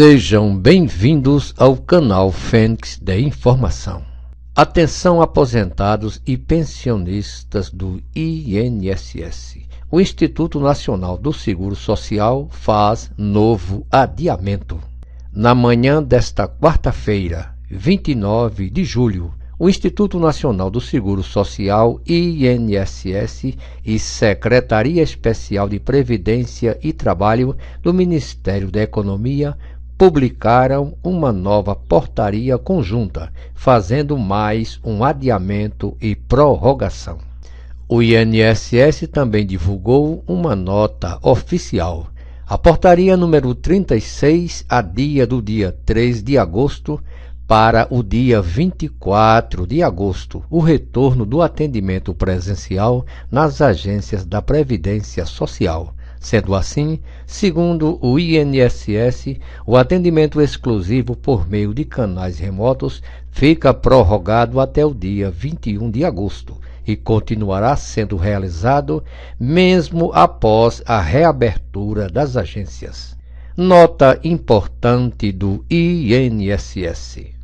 Sejam bem-vindos ao canal Fênix de Informação. Atenção aposentados e pensionistas do INSS. O Instituto Nacional do Seguro Social faz novo adiamento. Na manhã desta quarta-feira, 29 de julho, o Instituto Nacional do Seguro Social, INSS, e Secretaria Especial de Previdência e Trabalho do Ministério da Economia publicaram uma nova portaria conjunta, fazendo mais um adiamento e prorrogação. O INSS também divulgou uma nota oficial. A portaria número 36 adia do dia 3 de agosto para o dia 24 de agosto o retorno do atendimento presencial nas agências da Previdência Social Sendo assim, segundo o INSS, o atendimento exclusivo por meio de canais remotos fica prorrogado até o dia 21 de agosto e continuará sendo realizado mesmo após a reabertura das agências. Nota importante do INSS.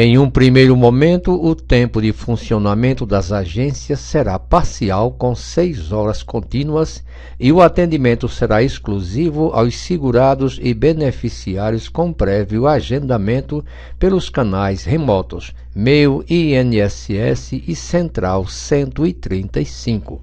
Em um primeiro momento, o tempo de funcionamento das agências será parcial, com seis horas contínuas, e o atendimento será exclusivo aos segurados e beneficiários com prévio agendamento pelos canais remotos Meu INSS e Central 135.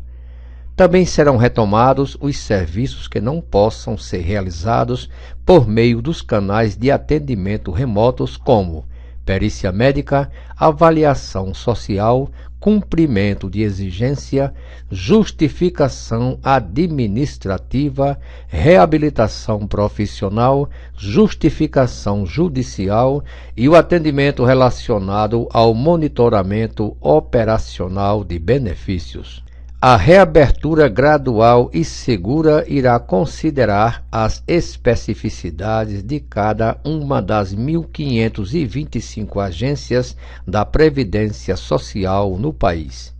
Também serão retomados os serviços que não possam ser realizados por meio dos canais de atendimento remotos, como perícia médica, avaliação social, cumprimento de exigência, justificação administrativa, reabilitação profissional, justificação judicial e o atendimento relacionado ao monitoramento operacional de benefícios. A reabertura gradual e segura irá considerar as especificidades de cada uma das 1.525 agências da Previdência Social no país.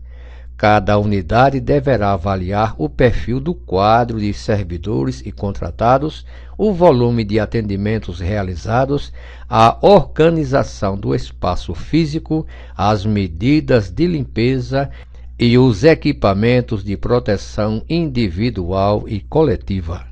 Cada unidade deverá avaliar o perfil do quadro de servidores e contratados, o volume de atendimentos realizados, a organização do espaço físico, as medidas de limpeza e os equipamentos de proteção individual e coletiva.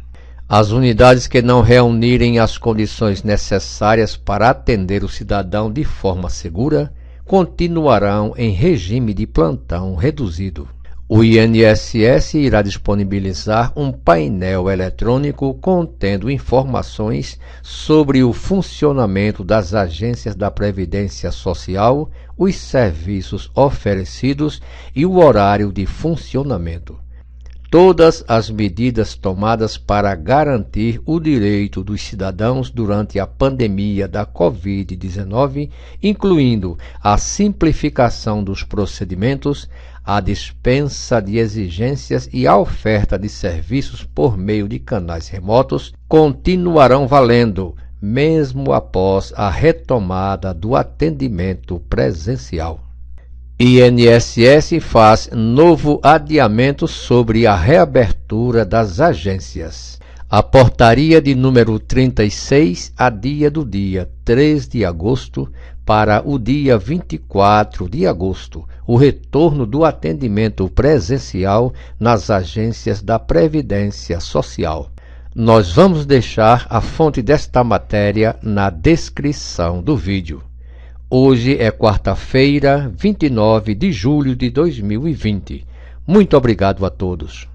As unidades que não reunirem as condições necessárias para atender o cidadão de forma segura continuarão em regime de plantão reduzido. O INSS irá disponibilizar um painel eletrônico contendo informações sobre o funcionamento das agências da Previdência Social, os serviços oferecidos e o horário de funcionamento todas as medidas tomadas para garantir o direito dos cidadãos durante a pandemia da Covid-19, incluindo a simplificação dos procedimentos, a dispensa de exigências e a oferta de serviços por meio de canais remotos, continuarão valendo, mesmo após a retomada do atendimento presencial. INSS faz novo adiamento sobre a reabertura das agências. A portaria de número 36 adia do dia 3 de agosto para o dia 24 de agosto o retorno do atendimento presencial nas agências da Previdência Social. Nós vamos deixar a fonte desta matéria na descrição do vídeo. Hoje é quarta-feira, 29 de julho de 2020. Muito obrigado a todos.